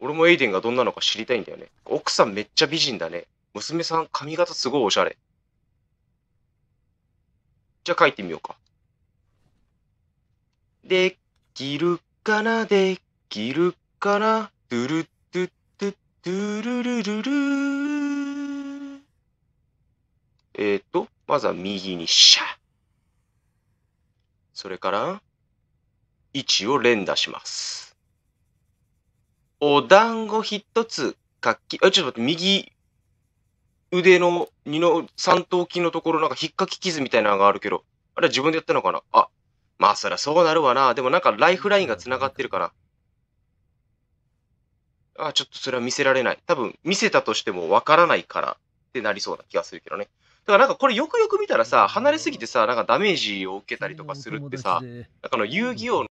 俺もエイデンがどんなのか知りたいんだよね。奥さんめっちゃ美人だね。娘さん髪型すごいおしゃれ。じゃあ書いてみようか。できるかなできるかなドゥルドゥドゥドゥルルルルー。えっ、ー、と、まずは右にシャ。それから、位置を連打します。お団子一つ、楽器、あ、ちょっと待って、右腕の二の三頭筋のところ、なんか引っかき傷みたいなのがあるけど、あれは自分でやったのかなあ、まあそりゃそうなるわな。でもなんかライフラインが繋がってるから。あ、ちょっとそれは見せられない。多分、見せたとしてもわからないからってなりそうな気がするけどね。だからなんかこれよくよく見たらさ、離れすぎてさ、なんかダメージを受けたりとかするってさ、なんかの遊戯王の